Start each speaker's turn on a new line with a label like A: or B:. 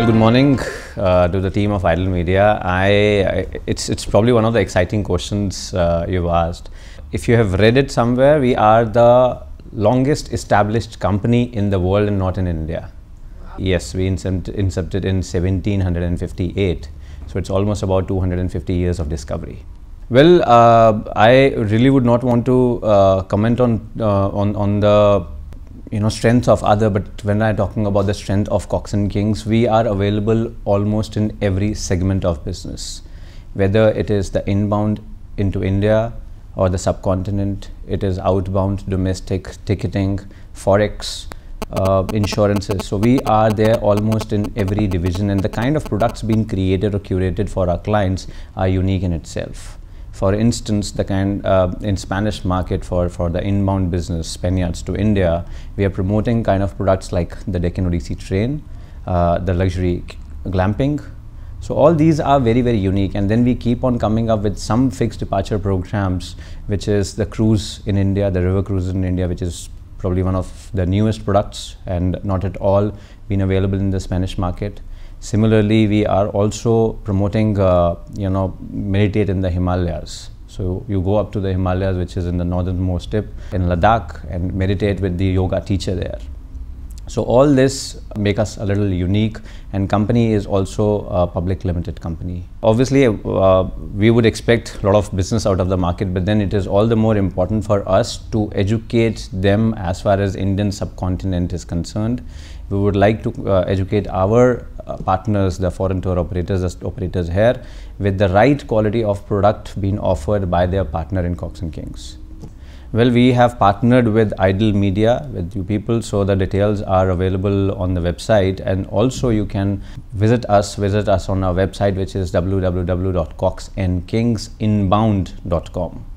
A: Well, Good morning uh, to the team of Idle Media. I, I, it's it's probably one of the exciting questions uh, you've asked. If you have read it somewhere, we are the longest established company in the world and not in India. Yes, we incepted in 1758, so it's almost about 250 years of discovery. Well, uh, I really would not want to uh, comment on uh, on on the you know strengths of other but when i'm talking about the strength of cox and kings we are available almost in every segment of business whether it is the inbound into india or the subcontinent it is outbound domestic ticketing forex uh, insurances so we are there almost in every division and the kind of products being created or curated for our clients are unique in itself for instance, the kind uh, in Spanish market for, for the inbound business, Spaniards to India, we are promoting kind of products like the Deccan Odyssey train, uh, the luxury glamping. So all these are very, very unique. And then we keep on coming up with some fixed departure programs, which is the cruise in India, the river cruise in India, which is probably one of the newest products and not at all been available in the Spanish market. Similarly, we are also promoting, uh, you know, meditate in the Himalayas. So you go up to the Himalayas, which is in the northernmost tip in Ladakh, and meditate with the yoga teacher there. So all this make us a little unique and company is also a public limited company. Obviously, uh, we would expect a lot of business out of the market, but then it is all the more important for us to educate them as far as Indian subcontinent is concerned. We would like to uh, educate our uh, partners, the foreign tour operators, the operators here with the right quality of product being offered by their partner in Cox & Kings. Well, we have partnered with Idle Media, with you people, so the details are available on the website. And also, you can visit us, visit us on our website, which is www.coxandkingsinbound.com.